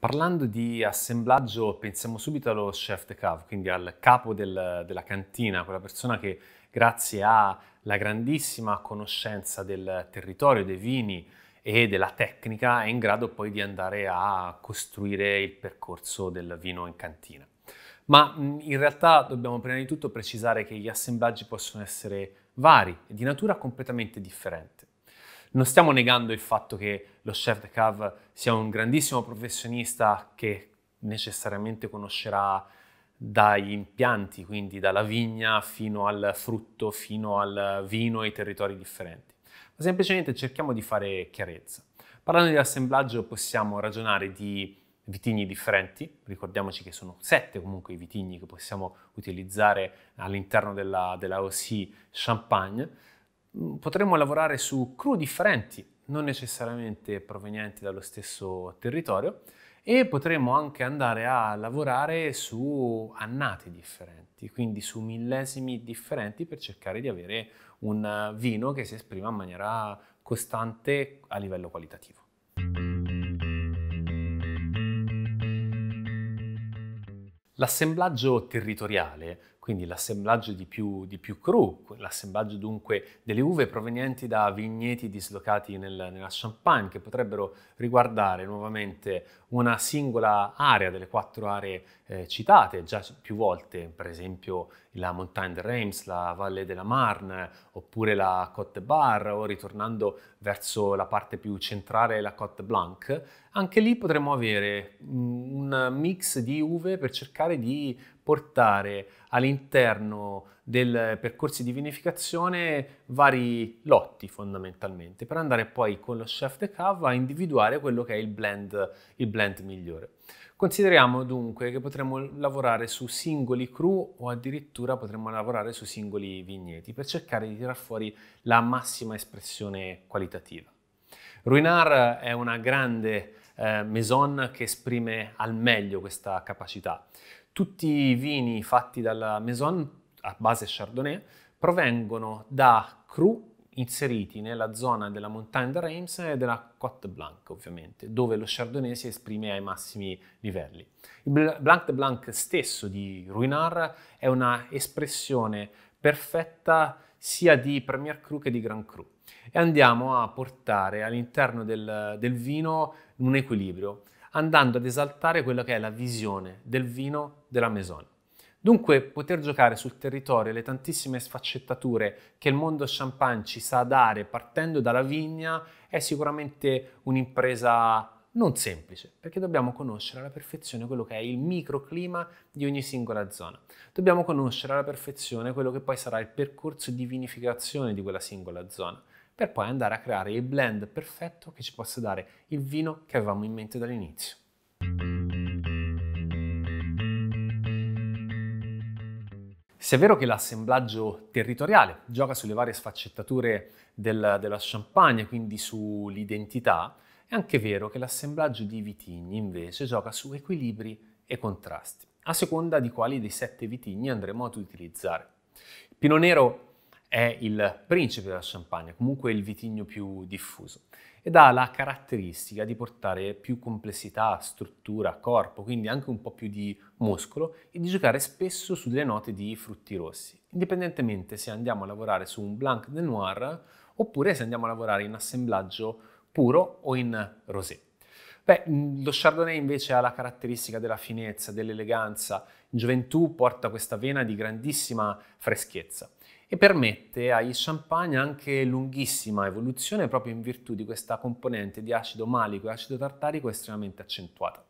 Parlando di assemblaggio, pensiamo subito allo chef de cave, quindi al capo del, della cantina, quella persona che grazie alla grandissima conoscenza del territorio, dei vini e della tecnica è in grado poi di andare a costruire il percorso del vino in cantina. Ma in realtà dobbiamo prima di tutto precisare che gli assemblaggi possono essere vari e di natura completamente differente. Non stiamo negando il fatto che lo chef de cave sia un grandissimo professionista che necessariamente conoscerà dagli impianti, quindi dalla vigna fino al frutto, fino al vino e i territori differenti. Ma semplicemente cerchiamo di fare chiarezza. Parlando di assemblaggio possiamo ragionare di vitigni differenti, ricordiamoci che sono sette comunque i vitigni che possiamo utilizzare all'interno della, della OC Champagne, Mm, potremmo lavorare su crew differenti, non necessariamente provenienti dallo stesso territorio, e potremmo anche andare a lavorare su annate differenti, quindi su millesimi differenti per cercare di avere un vino che si esprima in maniera costante a livello qualitativo. L'assemblaggio territoriale quindi l'assemblaggio di più, di più cru, l'assemblaggio dunque delle uve provenienti da vigneti dislocati nel, nella Champagne, che potrebbero riguardare nuovamente una singola area delle quattro aree eh, citate già più volte, per esempio la Montagne de Reims, la Valle della Marne, oppure la Côte Bar, o ritornando verso la parte più centrale, la Côte Blanc, anche lì potremmo avere mh, mm, mix di uve per cercare di portare all'interno del percorso di vinificazione vari lotti fondamentalmente per andare poi con lo chef de cava a individuare quello che è il blend, il blend migliore. Consideriamo dunque che potremmo lavorare su singoli crew o addirittura potremmo lavorare su singoli vigneti per cercare di tirar fuori la massima espressione qualitativa. Ruinar è una grande eh, Maison che esprime al meglio questa capacità. Tutti i vini fatti dalla Maison a base Chardonnay provengono da cru inseriti nella zona della Montagne de Reims e della Côte Blanc, ovviamente, dove lo Chardonnay si esprime ai massimi livelli. Il Blanc de Blanc stesso di Ruinard è una espressione perfetta sia di Premier Cru che di Grand Cru e andiamo a portare all'interno del, del vino un equilibrio, andando ad esaltare quella che è la visione del vino della Maison. Dunque poter giocare sul territorio le tantissime sfaccettature che il mondo champagne ci sa dare partendo dalla vigna è sicuramente un'impresa non semplice, perché dobbiamo conoscere alla perfezione quello che è il microclima di ogni singola zona. Dobbiamo conoscere alla perfezione quello che poi sarà il percorso di vinificazione di quella singola zona, per poi andare a creare il blend perfetto che ci possa dare il vino che avevamo in mente dall'inizio. Se è vero che l'assemblaggio territoriale gioca sulle varie sfaccettature del, della champagne, quindi sull'identità, è anche vero che l'assemblaggio di vitigni invece gioca su equilibri e contrasti, a seconda di quali dei sette vitigni andremo ad utilizzare. Il pino Nero è il principe della Champagne, comunque il vitigno più diffuso, ed ha la caratteristica di portare più complessità, struttura, corpo, quindi anche un po' più di muscolo, e di giocare spesso su delle note di frutti rossi, indipendentemente se andiamo a lavorare su un Blanc de Noir oppure se andiamo a lavorare in assemblaggio puro o in rosé. Beh, mm, lo Chardonnay invece ha la caratteristica della finezza, dell'eleganza, in gioventù porta questa vena di grandissima freschezza e permette agli champagne anche lunghissima evoluzione proprio in virtù di questa componente di acido malico e acido tartarico estremamente accentuata.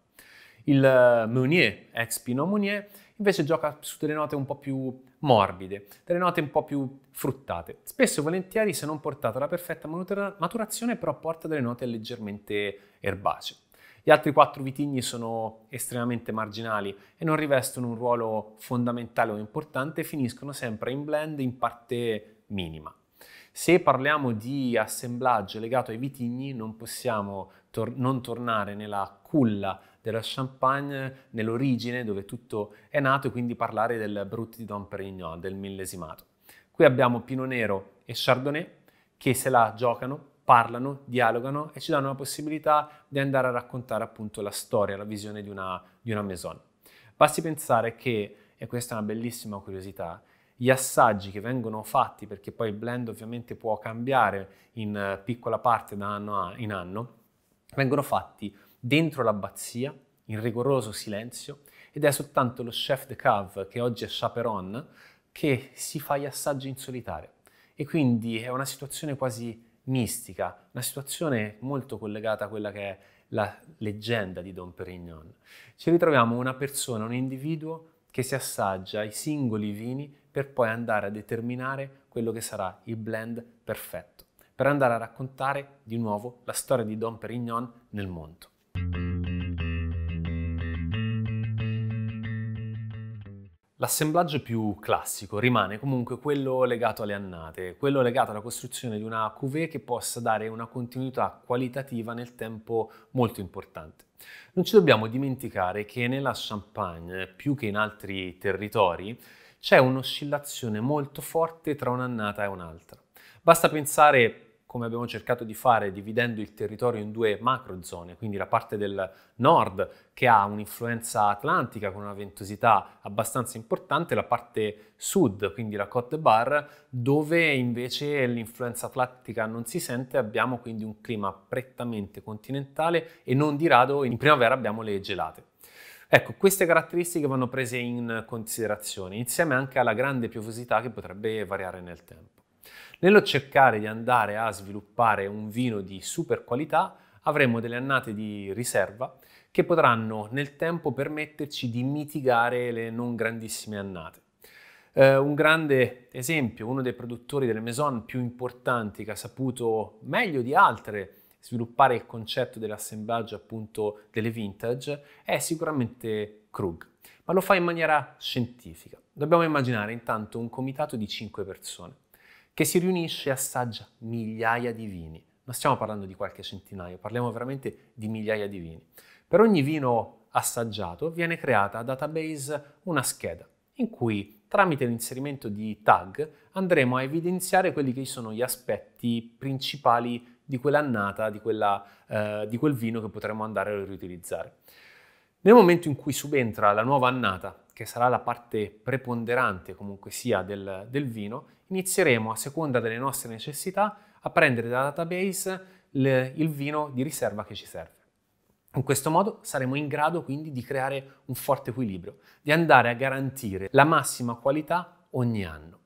Il Meunier, ex Pinot Meunier, invece gioca su delle note un po' più morbide, delle note un po' più fruttate. Spesso e volentieri, se non portata alla perfetta maturazione, però porta delle note leggermente erbacee. Gli altri quattro vitigni sono estremamente marginali e non rivestono un ruolo fondamentale o importante, finiscono sempre in blend in parte minima. Se parliamo di assemblaggio legato ai vitigni, non possiamo tor- non tornare nella culla della Champagne nell'origine dove tutto è nato e quindi parlare del Brut di Don Perignon, del millesimato. Qui abbiamo Pino Nero e Chardonnay che se la giocano, parlano, dialogano e ci danno la possibilità di andare a raccontare appunto la storia, la visione di una, di una maison. Basti pensare che, e questa è una bellissima curiosità, gli assaggi che vengono fatti, perché poi il blend ovviamente può cambiare in piccola parte da anno a, in anno, vengono fatti dentro l'abbazia, in rigoroso silenzio, ed è soltanto lo chef de cave, che oggi è chaperon, che si fa gli assaggi in solitario. E quindi è una situazione quasi mistica, una situazione molto collegata a quella che è la leggenda di Don Perignon. Ci ritroviamo una persona, un individuo che si assaggia i singoli vini per poi andare a determinare quello che sarà il blend perfetto, per andare a raccontare di nuovo la storia di Don Perignon nel mondo. L'assemblaggio più classico rimane comunque quello legato alle annate, quello legato alla costruzione di una cuvée che possa dare una continuità qualitativa nel tempo molto importante. Non ci dobbiamo dimenticare che nella Champagne, più che in altri territori, c'è un'oscillazione molto forte tra un'annata e un'altra. Basta pensare come abbiamo cercato di fare dividendo il territorio in due macro zone, quindi la parte del nord che ha un'influenza atlantica con una ventosità abbastanza importante, la parte sud, quindi la Côte d'Ivoire, dove invece l'influenza atlantica non si sente, abbiamo quindi un clima prettamente continentale e non di rado in primavera abbiamo le gelate. Ecco, queste caratteristiche vanno prese in considerazione, insieme anche alla grande piovosità che potrebbe variare nel tempo. Nello cercare di andare a sviluppare un vino di super qualità, avremo delle annate di riserva che potranno nel tempo permetterci di mitigare le non grandissime annate. Eh, un grande esempio, uno dei produttori delle Maison più importanti che ha saputo meglio di altre sviluppare il concetto dell'assemblaggio appunto delle vintage è sicuramente Krug, ma lo fa in maniera scientifica. Dobbiamo immaginare intanto un comitato di 5 persone che si riunisce e assaggia migliaia di vini. Non stiamo parlando di qualche centinaio, parliamo veramente di migliaia di vini. Per ogni vino assaggiato viene creata a database una scheda in cui tramite l'inserimento di tag andremo a evidenziare quelli che sono gli aspetti principali di quell'annata, di, quella, eh, di quel vino che potremmo andare a riutilizzare. Nel momento in cui subentra la nuova annata, che sarà la parte preponderante comunque sia del, del vino, inizieremo a seconda delle nostre necessità a prendere da database le, il vino di riserva che ci serve. In questo modo saremo in grado quindi di creare un forte equilibrio, di andare a garantire la massima qualità ogni anno.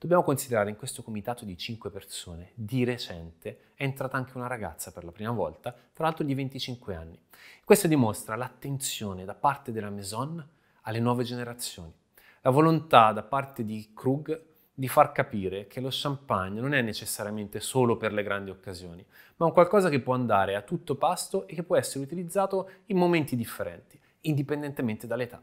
Dobbiamo considerare in questo comitato di 5 persone, di recente, è entrata anche una ragazza per la prima volta, tra l'altro di 25 anni. Questo dimostra l'attenzione da parte della Maison alle nuove generazioni, la volontà da parte di Krug di far capire che lo champagne non è necessariamente solo per le grandi occasioni, ma un qualcosa che può andare a tutto pasto e che può essere utilizzato in momenti differenti, indipendentemente dall'età.